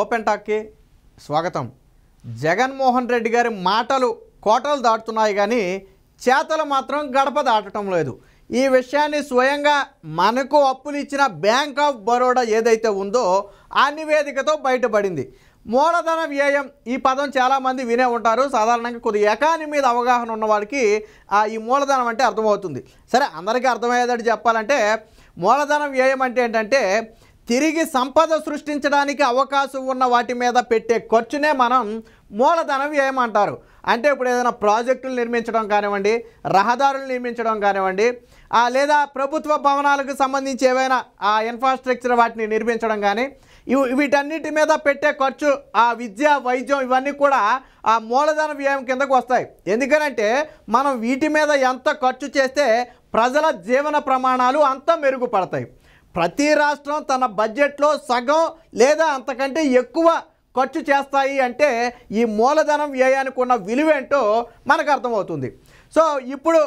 open టాక్కి స్వాగతం జగన్మోహన్ రెడ్డి గారి మాటలు కోటలు దాటుతున్నాయి కానీ చేతలు మాత్రం గడప దాటడం లేదు ఈ విషయాన్ని స్వయంగా మనకు అప్పులు ఇచ్చిన బ్యాంక్ ఆఫ్ బరోడా ఏదైతే ఉందో ఆ నివేదికతో బయటపడింది మూలధన వ్యయం ఈ పదం చాలామంది వినే ఉంటారు సాధారణంగా కొద్ది ఎకాని మీద అవగాహన ఉన్నవాడికి ఈ మూలధనం అంటే అర్థమవుతుంది సరే అందరికీ అర్థమయ్యేటట్టు చెప్పాలంటే మూలధన వ్యయం అంటే ఏంటంటే తిరిగి సంపద సృష్టించడానికి అవకాశం ఉన్న వాటి మీద పెట్టే ఖర్చునే మనం మూలధన వ్యయం అంటారు అంటే ఇప్పుడు ఏదైనా ప్రాజెక్టులు నిర్మించడం కానివ్వండి రహదారులు నిర్మించడం కానివ్వండి లేదా ప్రభుత్వ భవనాలకు సంబంధించి ఏవైనా ఆ ఇన్ఫ్రాస్ట్రక్చర్ వాటిని నిర్మించడం కానీ ఇవి వీటన్నిటి మీద పెట్టే ఖర్చు ఆ విద్య వైద్యం ఇవన్నీ కూడా ఆ మూలధన వ్యయం కిందకు వస్తాయి ఎందుకనంటే మనం వీటి మీద ఎంత ఖర్చు చేస్తే ప్రజల జీవన ప్రమాణాలు అంత మెరుగుపడతాయి ప్రతి రాష్ట్రం తన బడ్జెట్లో సగం లేదా అంతకంటే ఎక్కువ ఖర్చు చేస్తాయి అంటే ఈ మూలధనం వ్యయానికి ఉన్న విలువేంటో మనకు అర్థమవుతుంది సో ఇప్పుడు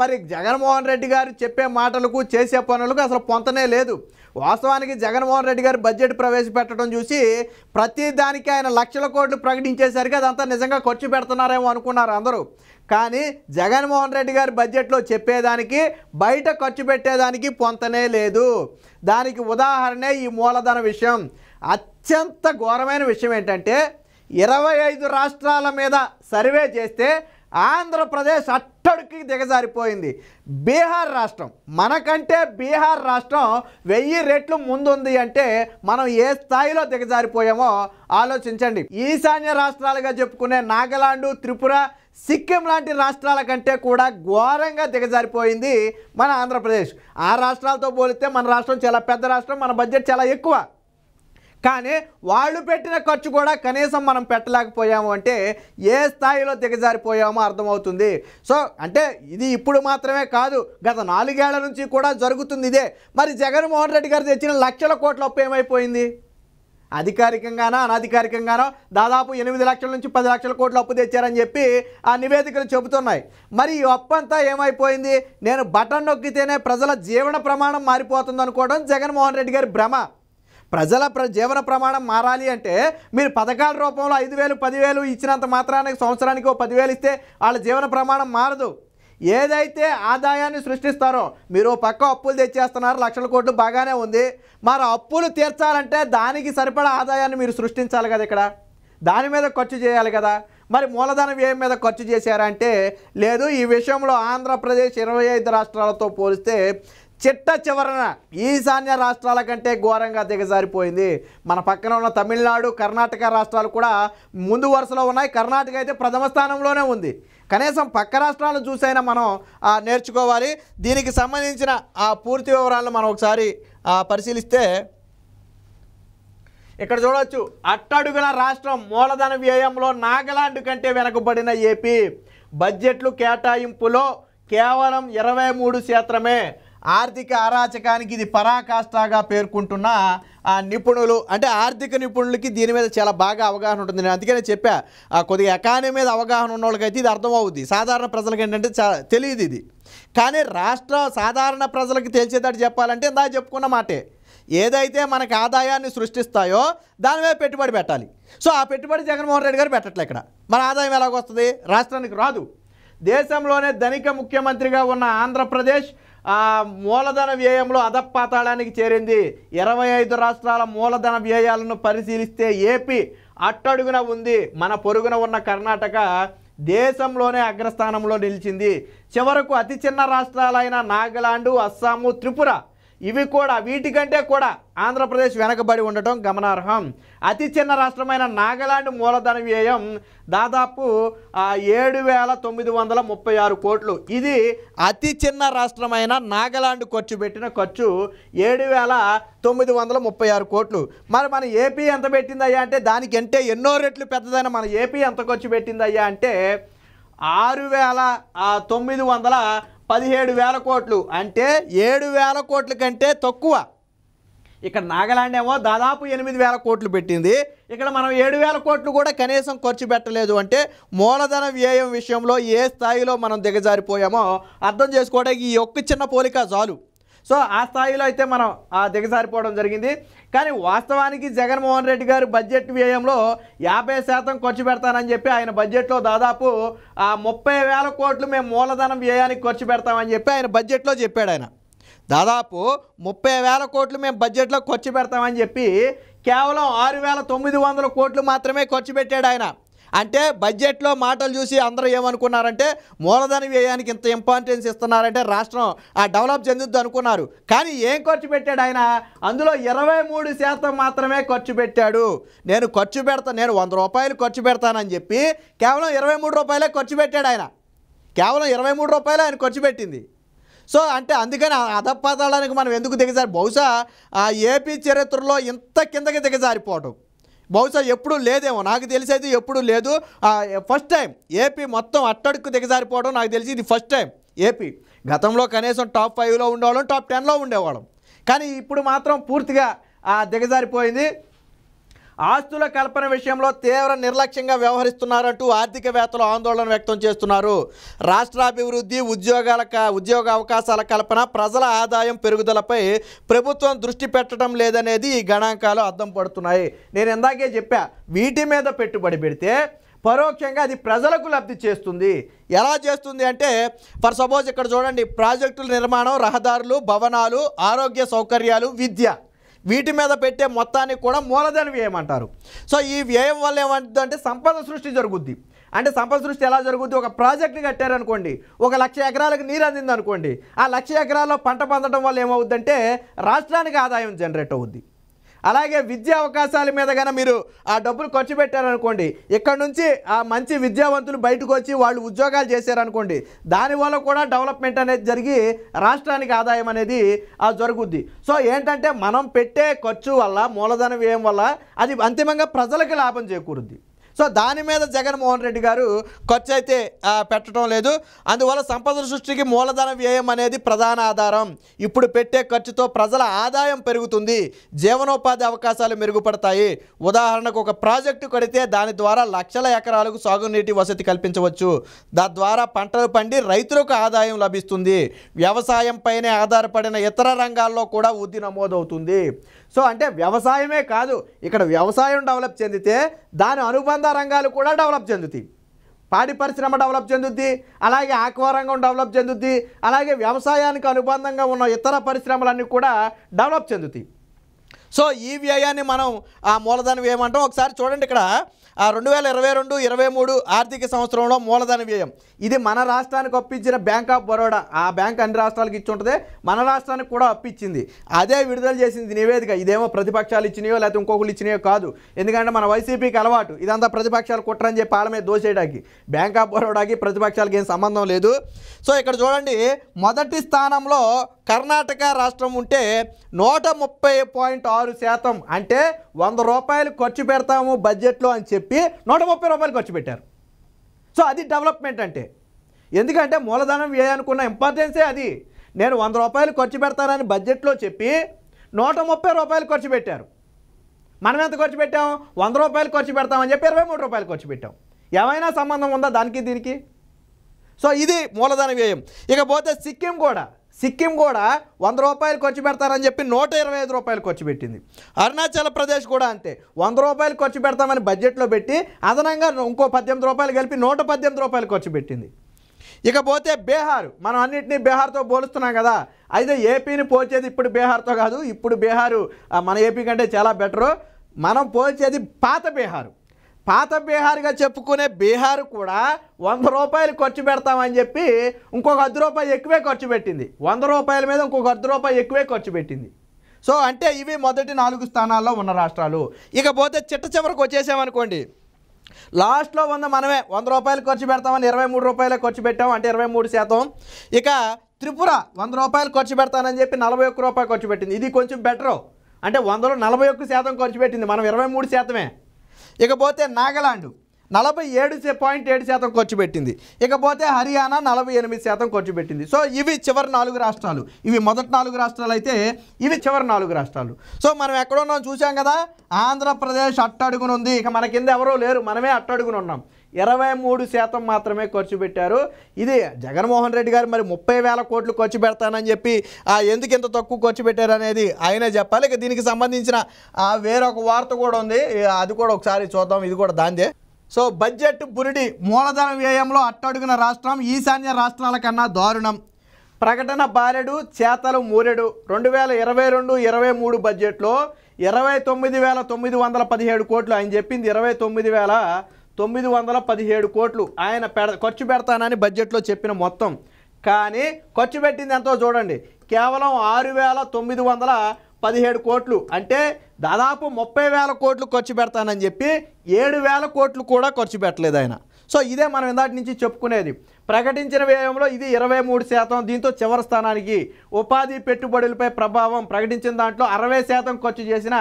మరి జగన్మోహన్ రెడ్డి గారు చెప్పే మాటలకు చేసే పనులకు అసలు పొంతనే లేదు వాస్తవానికి జగన్మోహన్ రెడ్డి గారు బడ్జెట్ ప్రవేశపెట్టడం చూసి ప్రతి దానికి ఆయన లక్షల కోట్లు ప్రకటించేసరికి అదంతా నిజంగా ఖర్చు పెడుతున్నారేమో అనుకున్నారు అందరూ కానీ జగన్మోహన్ రెడ్డి గారి బడ్జెట్లో చెప్పేదానికి బయట ఖర్చు పెట్టేదానికి పొంతనే లేదు దానికి ఉదాహరణే ఈ మూలధన విషయం అత్యంత ఘోరమైన విషయం ఏంటంటే ఇరవై ఐదు రాష్ట్రాల మీద సర్వే చేస్తే ఆంధ్రప్రదేశ్ అట్టడికి దిగజారిపోయింది బీహార్ రాష్ట్రం మనకంటే బీహార్ రాష్ట్రం వెయ్యి రెట్లు ముందుంది అంటే మనం ఏ స్థాయిలో దిగజారిపోయామో ఆలోచించండి ఈశాన్య రాష్ట్రాలుగా చెప్పుకునే నాగాలాండు త్రిపుర సిక్కిం లాంటి రాష్ట్రాల కంటే కూడా ఘోరంగా దిగజారిపోయింది మన ఆంధ్రప్రదేశ్ ఆ రాష్ట్రాలతో పోలిస్తే మన రాష్ట్రం చాలా పెద్ద రాష్ట్రం మన బడ్జెట్ చాలా ఎక్కువ కానీ వాళ్ళు పెట్టిన ఖర్చు కూడా కనీసం మనం పెట్టలేకపోయాము అంటే ఏ స్థాయిలో దిగజారిపోయామో అర్థమవుతుంది సో అంటే ఇది ఇప్పుడు మాత్రమే కాదు గత నాలుగేళ్ల నుంచి కూడా జరుగుతుంది ఇదే మరి జగన్మోహన్ రెడ్డి గారు తెచ్చిన లక్షల కోట్ల అప్పు ఏమైపోయింది అధికారికంగానో అనధికారికంగానో దాదాపు ఎనిమిది లక్షల నుంచి పది లక్షల కోట్ల అప్పు తెచ్చారని చెప్పి ఆ నివేదికలు చెబుతున్నాయి మరి ఈ అప్పంతా ఏమైపోయింది నేను బటన్ నొక్కితేనే ప్రజల జీవన ప్రమాణం మారిపోతుంది అనుకోవడం జగన్మోహన్ రెడ్డి గారి భ్రమ ప్రజల ప్ర జీవన ప్రమాణం మారాలి అంటే మీరు పథకాల రూపంలో ఐదు వేలు పదివేలు ఇచ్చినంత మాత్రానికి సంవత్సరానికి ఓ పదివేలు ఇస్తే వాళ్ళ జీవన ప్రమాణం మారదు ఏదైతే ఆదాయాన్ని సృష్టిస్తారో మీరు పక్క అప్పులు తెచ్చేస్తున్నారు లక్షల కోట్లు బాగానే ఉంది మరి అప్పులు తీర్చాలంటే దానికి సరిపడా ఆదాయాన్ని మీరు సృష్టించాలి కదా ఇక్కడ దాని మీద ఖర్చు చేయాలి కదా మరి మూలధన వ్యయం మీద ఖర్చు చేశారంటే లేదు ఈ విషయంలో ఆంధ్రప్రదేశ్ ఇరవై ఐదు రాష్ట్రాలతో పోలిస్తే చిట్ట చివరన ఈశాన్య రాష్ట్రాల కంటే ఘోరంగా దిగజారిపోయింది మన పక్కన ఉన్న తమిళనాడు కర్ణాటక రాష్ట్రాలు కూడా ముందు వరుసలో ఉన్నాయి కర్ణాటక అయితే ప్రథమ స్థానంలోనే ఉంది కనీసం పక్క రాష్ట్రాలను చూసైనా మనం నేర్చుకోవాలి దీనికి సంబంధించిన ఆ పూర్తి వివరాలను మనం ఒకసారి పరిశీలిస్తే ఇక్కడ చూడవచ్చు అట్టడుగున రాష్ట్రం మూలధన వ్యయంలో నాగాలాండ్ కంటే వెనుకబడిన ఏపీ బడ్జెట్లు కేటాయింపులో కేవలం ఇరవై మూడు శాతమే ఆర్థిక అరాచకానికి ఇది పరాకాష్ఠగా పేర్కొంటున్న నిపుణులు అంటే ఆర్థిక నిపుణులకి దీని మీద చాలా బాగా అవగాహన ఉంటుంది నేను అందుకనే చెప్పా కొద్దిగా ఎకానమీ మీద అవగాహన ఉన్న వాళ్ళకైతే ఇది అర్థమవుద్ది సాధారణ ప్రజలకు ఏంటంటే తెలియదు ఇది కానీ రాష్ట్ర సాధారణ ప్రజలకు తెలిసేదాటి చెప్పాలంటే ఇందా చెప్పుకున్న మాటే ఏదైతే మనకు ఆదాయాన్ని సృష్టిస్తాయో దాని మీద పెట్టుబడి పెట్టాలి సో ఆ పెట్టుబడి జగన్మోహన్ రెడ్డి గారు పెట్టట్లే ఇక్కడ మన ఆదాయం ఎలాగొస్తుంది రాష్ట్రానికి రాదు దేశంలోనే ధనిక ముఖ్యమంత్రిగా ఉన్న ఆంధ్రప్రదేశ్ మూలధన వ్యయంలో అధపాతాళానికి చేరింది ఇరవై ఐదు రాష్ట్రాల మూలధన వ్యయాలను పరిశీలిస్తే ఏపీ అట్టడుగున ఉంది మన పొరుగున ఉన్న కర్ణాటక దేశంలోనే అగ్రస్థానంలో నిలిచింది చివరకు అతి చిన్న రాష్ట్రాలైన నాగాలాండు అస్సాము త్రిపుర ఇవి కూడా వీటికంటే కూడా ఆంధ్రప్రదేశ్ వెనకబడి ఉండటం గమనార్హం అతి చిన్న రాష్ట్రమైన నాగాలాండ్ మూలధన వ్యయం దాదాపు ఏడు వేల తొమ్మిది వందల ముప్పై ఆరు కోట్లు ఇది అతి చిన్న రాష్ట్రమైన నాగాలాండ్ ఖర్చు పెట్టిన ఖర్చు ఏడు వేల తొమ్మిది వందల ముప్పై ఆరు కోట్లు మరి మన ఏపీ ఎంత పెట్టిందయ్యా అంటే దానికంటే ఎన్నో రెట్లు పెద్దదైన మన ఏపీ ఎంత ఖర్చు పెట్టిందయ్యా అంటే ఆరు వేల తొమ్మిది వందల పదిహేడు వేల కోట్లు అంటే ఏడు వేల కోట్ల కంటే తక్కువ ఇక్కడ నాగాలాండ్ ఏమో దాదాపు ఎనిమిది వేల కోట్లు పెట్టింది ఇక్కడ మనం ఏడు వేల కోట్లు కూడా కనీసం ఖర్చు పెట్టలేదు అంటే మూలధన వ్యయం విషయంలో ఏ స్థాయిలో మనం దిగజారిపోయామో అర్థం చేసుకోవడానికి ఈ ఒక్క చిన్న పోలిక చాలు సో ఆ స్థాయిలో అయితే మనం దిగజారిపోవడం జరిగింది కానీ వాస్తవానికి జగన్మోహన్ రెడ్డి గారు బడ్జెట్ వ్యయంలో యాభై శాతం ఖర్చు పెడతానని చెప్పి ఆయన బడ్జెట్లో దాదాపు ముప్పై వేల కోట్లు మేము మూలధనం వ్యయానికి ఖర్చు పెడతామని చెప్పి ఆయన బడ్జెట్లో చెప్పాడు ఆయన దాదాపు ముప్పై వేల కోట్లు మేము బడ్జెట్లో ఖర్చు పెడతామని చెప్పి కేవలం ఆరు వేల తొమ్మిది వందల కోట్లు మాత్రమే ఖర్చు పెట్టాడు ఆయన అంటే బడ్జెట్లో మాటలు చూసి అందరూ ఏమనుకున్నారంటే మూలధన వ్యయానికి ఇంత ఇంపార్టెన్స్ ఇస్తున్నారంటే రాష్ట్రం ఆ డెవలప్ చెందుద్దు అనుకున్నారు కానీ ఏం ఖర్చు పెట్టాడు ఆయన అందులో ఇరవై మూడు శాతం మాత్రమే ఖర్చు పెట్టాడు నేను ఖర్చు పెడతా నేను వంద రూపాయలు ఖర్చు పెడతానని చెప్పి కేవలం ఇరవై మూడు రూపాయలే ఖర్చు పెట్టాడు ఆయన కేవలం ఇరవై మూడు రూపాయలే ఆయన ఖర్చు పెట్టింది సో అంటే అందుకని అధపాతాళానికి మనం ఎందుకు దిగజారి బహుశా ఆ ఏపీ చరిత్రలో ఇంత కిందకి దిగజారిపోవటం బహుశా ఎప్పుడూ లేదేమో నాకు తెలిసేది ఎప్పుడూ లేదు ఫస్ట్ టైం ఏపీ మొత్తం అట్టడుకు దిగజారిపోవడం నాకు తెలిసి ఇది ఫస్ట్ టైం ఏపీ గతంలో కనీసం టాప్ ఫైవ్లో ఉండేవాళ్ళం టాప్ టెన్లో ఉండేవాళ్ళం కానీ ఇప్పుడు మాత్రం పూర్తిగా దిగజారిపోయింది ఆస్తుల కల్పన విషయంలో తీవ్ర నిర్లక్ష్యంగా వ్యవహరిస్తున్నారంటూ ఆర్థికవేత్తలు ఆందోళన వ్యక్తం చేస్తున్నారు రాష్ట్రాభివృద్ధి ఉద్యోగాల ఉద్యోగ అవకాశాల కల్పన ప్రజల ఆదాయం పెరుగుదలపై ప్రభుత్వం దృష్టి పెట్టడం లేదనేది ఈ గణాంకాలు అర్థం పడుతున్నాయి నేను ఇందాకే చెప్పా వీటి మీద పెట్టుబడి పెడితే పరోక్షంగా అది ప్రజలకు లబ్ధి చేస్తుంది ఎలా చేస్తుంది అంటే ఫర్ సపోజ్ ఇక్కడ చూడండి ప్రాజెక్టుల నిర్మాణం రహదారులు భవనాలు ఆరోగ్య సౌకర్యాలు విద్య వీటి మీద పెట్టే మొత్తాన్ని కూడా మూలధన వ్యయం అంటారు సో ఈ వ్యయం వల్ల ఏమంటుందంటే సంపద సృష్టి జరుగుద్ది అంటే సంపద సృష్టి ఎలా జరుగుద్ది ఒక ప్రాజెక్ట్ని కట్టారనుకోండి ఒక లక్ష ఎకరాలకు నీరు అందింది అనుకోండి ఆ లక్ష ఎకరాల్లో పంట పొందడం వల్ల ఏమవుద్దంటే రాష్ట్రానికి ఆదాయం జనరేట్ అవుద్ది అలాగే విద్యా అవకాశాల మీద కనుక మీరు ఆ డబ్బులు ఖర్చు పెట్టారనుకోండి ఇక్కడ నుంచి ఆ మంచి విద్యావంతులు బయటకు వచ్చి వాళ్ళు ఉద్యోగాలు చేశారనుకోండి దానివల్ల కూడా డెవలప్మెంట్ అనేది జరిగి రాష్ట్రానికి ఆదాయం అనేది జరుగుద్ది సో ఏంటంటే మనం పెట్టే ఖర్చు వల్ల మూలధన వ్యయం వల్ల అది అంతిమంగా ప్రజలకి లాభం చేకూరుద్ది సో దాని మీద జగన్మోహన్ రెడ్డి గారు ఖర్చు అయితే పెట్టడం లేదు అందువల్ల సంపద సృష్టికి మూలధన వ్యయం అనేది ప్రధాన ఆధారం ఇప్పుడు పెట్టే ఖర్చుతో ప్రజల ఆదాయం పెరుగుతుంది జీవనోపాధి అవకాశాలు మెరుగుపడతాయి ఉదాహరణకు ఒక ప్రాజెక్టు కడితే దాని ద్వారా లక్షల ఎకరాలకు సాగునీటి వసతి కల్పించవచ్చు తద్వారా పంటలు పండి రైతులకు ఆదాయం లభిస్తుంది వ్యవసాయంపైనే ఆధారపడిన ఇతర రంగాల్లో కూడా వృద్ధి నమోదవుతుంది సో అంటే వ్యవసాయమే కాదు ఇక్కడ వ్యవసాయం డెవలప్ చెందితే దాని అనుబంధ రంగాలు కూడా డెవలప్ చెందుతాయి పాడి పరిశ్రమ డెవలప్ చెందుద్ది అలాగే ఆక్వారంగం డెవలప్ చెందుద్ది అలాగే వ్యవసాయానికి అనుబంధంగా ఉన్న ఇతర పరిశ్రమలన్నీ కూడా డెవలప్ చెందుతాయి సో ఈ వ్యయాన్ని మనం ఆ మూలధన వ్యయం అంటాం ఒకసారి చూడండి ఇక్కడ ఆ రెండు వేల ఇరవై రెండు ఇరవై మూడు ఆర్థిక సంవత్సరంలో మూలధన వ్యయం ఇది మన రాష్ట్రానికి అప్పించిన బ్యాంక్ ఆఫ్ బరోడా ఆ బ్యాంక్ అన్ని రాష్ట్రాలకు ఇచ్చి ఉంటుంది మన రాష్ట్రానికి కూడా అప్పించింది అదే విడుదల చేసింది నివేదిక ఇదేమో ప్రతిపక్షాలు ఇచ్చినాయో లేకపోతే ఇంకొకరు ఇచ్చినాయో కాదు ఎందుకంటే మన వైసీపీకి అలవాటు ఇదంతా ప్రతిపక్షాలు కుట్రని చెప్పి పాలమే దోసేయడానికి బ్యాంక్ ఆఫ్ బరోడాకి ప్రతిపక్షాలకి ఏం సంబంధం లేదు సో ఇక్కడ చూడండి మొదటి స్థానంలో కర్ణాటక రాష్ట్రం ఉంటే నూట ముప్పై పాయింట్ ఆరు శాతం అంటే వంద రూపాయలు ఖర్చు పెడతాము బడ్జెట్లో అని చెప్పి నూట ముప్పై రూపాయలు ఖర్చు పెట్టారు సో అది డెవలప్మెంట్ అంటే ఎందుకంటే మూలధనం వేయాలనుకున్న ఇంపార్టెన్సే అది నేను వంద రూపాయలు ఖర్చు పెడతానని బడ్జెట్లో చెప్పి నూట ముప్పై రూపాయలు ఖర్చు పెట్టారు మనం ఎంత ఖర్చు పెట్టాము వంద రూపాయలు ఖర్చు పెడతామని చెప్పి ఇరవై మూడు రూపాయలు ఖర్చు పెట్టాం ఏమైనా సంబంధం ఉందా దానికి దీనికి సో ఇది మూలధన వ్యయం ఇకపోతే సిక్కిం కూడా సిక్కిం కూడా వంద రూపాయలు ఖర్చు పెడతారని చెప్పి నూట ఇరవై ఐదు రూపాయలు ఖర్చు పెట్టింది అరుణాచల్ ప్రదేశ్ కూడా అంతే వంద రూపాయలు ఖర్చు పెడతామని బడ్జెట్లో పెట్టి అదనంగా ఇంకో పద్దెనిమిది రూపాయలు కలిపి నూట పద్దెనిమిది రూపాయలు ఖర్చు పెట్టింది ఇకపోతే బీహార్ మనం అన్నింటినీ బీహార్తో పోలుస్తున్నాం కదా అయితే ఏపీని పోల్చేది ఇప్పుడు బీహార్తో కాదు ఇప్పుడు బీహారు మన ఏపీ కంటే చాలా బెటరు మనం పోల్చేది పాత బీహారు పాత బీహార్గా చెప్పుకునే బీహార్ కూడా వంద రూపాయలు ఖర్చు పెడతామని చెప్పి ఇంకొక అర్ధ రూపాయి ఎక్కువే ఖర్చు పెట్టింది వంద రూపాయల మీద ఇంకొక అర్ధ రూపాయి ఎక్కువే ఖర్చు పెట్టింది సో అంటే ఇవి మొదటి నాలుగు స్థానాల్లో ఉన్న రాష్ట్రాలు ఇకపోతే చిట్ట చివరకు వచ్చేసామనుకోండి లాస్ట్లో ఉన్న మనమే వంద రూపాయలు ఖర్చు పెడతామని ఇరవై మూడు రూపాయలే ఖర్చు పెట్టాం అంటే ఇరవై మూడు శాతం ఇక త్రిపుర వంద రూపాయలు ఖర్చు పెడతానని చెప్పి నలభై ఒక్క రూపాయలు ఖర్చు పెట్టింది ఇది కొంచెం బెటరు అంటే వందలో నలభై ఒక్క శాతం ఖర్చు పెట్టింది మనం ఇరవై మూడు శాతమే ఇకపోతే నాగాలాండ్ నలభై ఏడు పాయింట్ ఏడు శాతం ఖర్చు పెట్టింది ఇకపోతే హర్యానా నలభై ఎనిమిది శాతం ఖర్చు పెట్టింది సో ఇవి చివరి నాలుగు రాష్ట్రాలు ఇవి మొదటి నాలుగు రాష్ట్రాలు అయితే ఇవి చివరి నాలుగు రాష్ట్రాలు సో మనం ఎక్కడున్నాం చూసాం కదా ఆంధ్రప్రదేశ్ అట్టడుగునుంది ఇక మన కింద ఎవరో లేరు మనమే అట్టడుగునున్నాం ఇరవై మూడు శాతం మాత్రమే ఖర్చు పెట్టారు ఇది జగన్మోహన్ రెడ్డి గారు మరి ముప్పై వేల కోట్లు ఖర్చు పెడతానని చెప్పి ఎందుకు ఇంత తక్కువ ఖర్చు పెట్టారు అనేది ఆయన చెప్పాలి ఇక దీనికి సంబంధించిన వేరొక వార్త కూడా ఉంది అది కూడా ఒకసారి చూద్దాం ఇది కూడా దాందే సో బడ్జెట్ బురిడి మూలధన వ్యయంలో అట్టడుగున రాష్ట్రం ఈశాన్య రాష్ట్రాల కన్నా దారుణం ప్రకటన బారెడు చేతలు మూరెడు రెండు వేల ఇరవై రెండు ఇరవై మూడు బడ్జెట్లో ఇరవై తొమ్మిది వేల తొమ్మిది వందల పదిహేడు కోట్లు ఆయన చెప్పింది ఇరవై తొమ్మిది వేల తొమ్మిది వందల పదిహేడు కోట్లు ఆయన పెడ ఖర్చు పెడతానని బడ్జెట్లో చెప్పిన మొత్తం కానీ ఖర్చు పెట్టింది ఎంతో చూడండి కేవలం ఆరు వేల తొమ్మిది వందల పదిహేడు కోట్లు అంటే దాదాపు ముప్పై వేల కోట్లు ఖర్చు పెడతానని చెప్పి ఏడు వేల కోట్లు కూడా ఖర్చు పెట్టలేదు ఆయన సో ఇదే మనం ఇందాటి నుంచి చెప్పుకునేది ప్రకటించిన వ్యయంలో ఇది ఇరవై మూడు శాతం దీంతో చివరి స్థానానికి ఉపాధి పెట్టుబడులపై ప్రభావం ప్రకటించిన దాంట్లో అరవై శాతం ఖర్చు చేసిన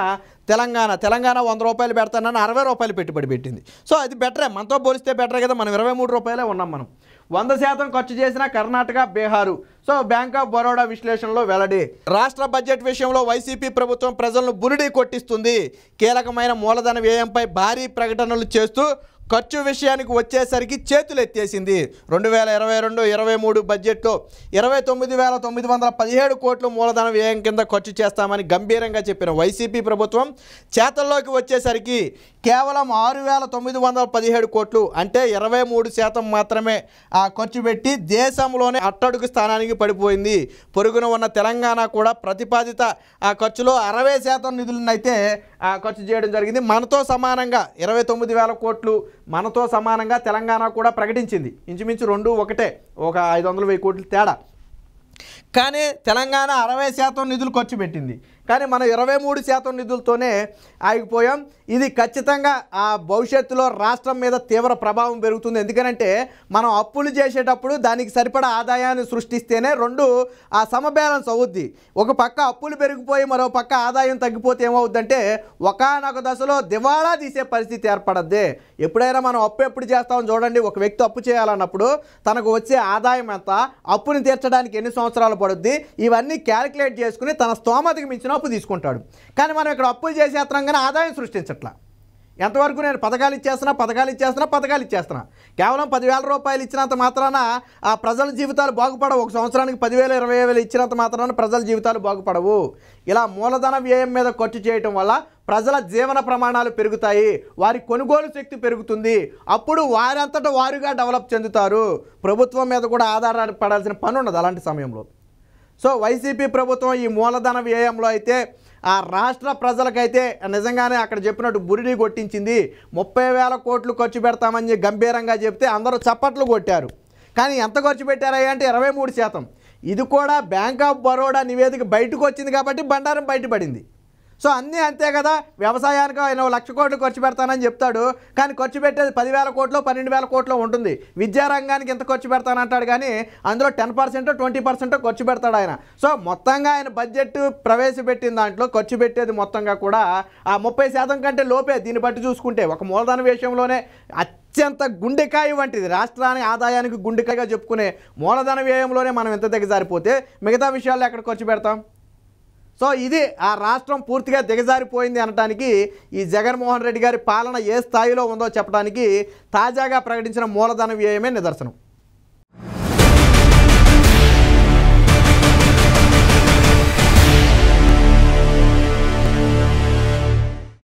తెలంగాణ తెలంగాణ వంద రూపాయలు పెడతానని అరవై రూపాయలు పెట్టుబడి పెట్టింది సో అది బెటరే మనతో పోలిస్తే బెటర్ కదా మనం ఇరవై మూడు రూపాయలే ఉన్నాం మనం వంద శాతం ఖర్చు చేసిన కర్ణాటక బీహారు సో బ్యాంక్ ఆఫ్ బరోడా విశ్లేషణలో వెల్లడి రాష్ట్ర బడ్జెట్ విషయంలో వైసీపీ ప్రభుత్వం ప్రజలను బురిడి కొట్టిస్తుంది కీలకమైన మూలధన వ్యయంపై భారీ ప్రకటనలు చేస్తూ ఖర్చు విషయానికి వచ్చేసరికి చేతులు ఎత్తేసింది రెండు వేల ఇరవై రెండు ఇరవై మూడు బడ్జెట్లో ఇరవై తొమ్మిది వేల తొమ్మిది వందల పదిహేడు కోట్లు మూలధన వ్యయం కింద ఖర్చు చేస్తామని గంభీరంగా చెప్పిన వైసీపీ ప్రభుత్వం చేతల్లోకి వచ్చేసరికి కేవలం ఆరు వేల తొమ్మిది వందల పదిహేడు కోట్లు అంటే ఇరవై మూడు శాతం మాత్రమే ఆ ఖర్చు పెట్టి దేశంలోనే అట్టడుగు స్థానానికి పడిపోయింది పొరుగున ఉన్న తెలంగాణ కూడా ప్రతిపాదిత ఆ ఖర్చులో అరవై శాతం నిధులనైతే ఖర్చు చేయడం జరిగింది మనతో సమానంగా ఇరవై తొమ్మిది వేల కోట్లు మనతో సమానంగా తెలంగాణ కూడా ప్రకటించింది ఇంచుమించు రెండు ఒకటే ఒక ఐదు వందల వెయ్యి కోట్లు తేడా కానీ తెలంగాణ అరవై శాతం నిధులు ఖర్చు పెట్టింది కానీ మనం ఇరవై మూడు శాతం నిధులతోనే ఆగిపోయాం ఇది ఖచ్చితంగా ఆ భవిష్యత్తులో రాష్ట్రం మీద తీవ్ర ప్రభావం పెరుగుతుంది ఎందుకనంటే మనం అప్పులు చేసేటప్పుడు దానికి సరిపడా ఆదాయాన్ని సృష్టిస్తేనే రెండు ఆ సమబ్యాలెన్స్ అవుద్ది ఒక పక్క అప్పులు పెరిగిపోయి మరో పక్క ఆదాయం తగ్గిపోతే ఏమవుద్దంటే ఒకనొక దశలో దివాళా తీసే పరిస్థితి ఏర్పడద్ది ఎప్పుడైనా మనం అప్పు ఎప్పుడు చేస్తామని చూడండి ఒక వ్యక్తి అప్పు చేయాలన్నప్పుడు తనకు వచ్చే ఆదాయం ఎంత అప్పుని తీర్చడానికి ఎన్ని సంవత్సరాలు పడుద్ది ఇవన్నీ క్యాలిక్యులేట్ చేసుకుని తన స్తోమతకి మించిన అప్పు తీసుకుంటాడు కానీ మనం ఇక్కడ అప్పులు చేసే కానీ ఆదాయం సృష్టించడం అట్లా ఎంతవరకు నేను పథకాలు ఇచ్చేస్తున్నా పథకాలు ఇచ్చేస్తున్నా పథకాలు ఇచ్చేస్తున్నా కేవలం పదివేల రూపాయలు ఇచ్చినంత మాత్రాన ఆ ప్రజల జీవితాలు బాగుపడవు ఒక సంవత్సరానికి పదివేలు ఇరవై వేలు ఇచ్చినంత మాత్రాన ప్రజల జీవితాలు బాగుపడవు ఇలా మూలధన వ్యయం మీద ఖర్చు చేయటం వల్ల ప్రజల జీవన ప్రమాణాలు పెరుగుతాయి వారి కొనుగోలు శక్తి పెరుగుతుంది అప్పుడు వారంతట వారుగా డెవలప్ చెందుతారు ప్రభుత్వం మీద కూడా ఆధారపడాల్సిన పని ఉండదు అలాంటి సమయంలో సో వైసీపీ ప్రభుత్వం ఈ మూలధన వ్యయంలో అయితే ఆ రాష్ట్ర ప్రజలకైతే నిజంగానే అక్కడ చెప్పినట్టు బురిడి కొట్టించింది ముప్పై వేల కోట్లు ఖర్చు పెడతామని గంభీరంగా చెప్తే అందరూ చప్పట్లు కొట్టారు కానీ ఎంత ఖర్చు పెట్టారా అంటే ఇరవై మూడు శాతం ఇది కూడా బ్యాంక్ ఆఫ్ బరోడా నివేదిక బయటకు వచ్చింది కాబట్టి బండారం బయటపడింది సో అన్నీ అంతే కదా వ్యవసాయానికి ఆయన లక్ష కోట్లు ఖర్చు పెడతానని చెప్తాడు కానీ ఖర్చు పెట్టేది పదివేల కోట్లు పన్నెండు వేల కోట్లు ఉంటుంది విద్యారంగానికి ఎంత ఖర్చు పెడతానంటాడు కానీ అందులో టెన్ పర్సెంట్ ట్వంటీ పర్సెంట్ ఖర్చు పెడతాడు ఆయన సో మొత్తంగా ఆయన బడ్జెట్ ప్రవేశపెట్టిన దాంట్లో ఖర్చు పెట్టేది మొత్తంగా కూడా ఆ ముప్పై శాతం కంటే లోపే దీన్ని బట్టి చూసుకుంటే ఒక మూలధన విషయంలోనే అత్యంత గుండెకాయ వంటిది రాష్ట్రానికి ఆదాయానికి గుండెకాయగా చెప్పుకునే మూలధన వ్యయంలోనే మనం ఎంత దగ్గర జారిపోతే మిగతా విషయాల్లో ఎక్కడ ఖర్చు పెడతాం సో ఇది ఆ రాష్ట్రం పూర్తిగా దిగజారిపోయింది అనడానికి ఈ జగన్మోహన్ రెడ్డి గారి పాలన ఏ స్థాయిలో ఉందో చెప్పడానికి తాజాగా ప్రకటించిన మూలధన వ్యయమే నిదర్శనం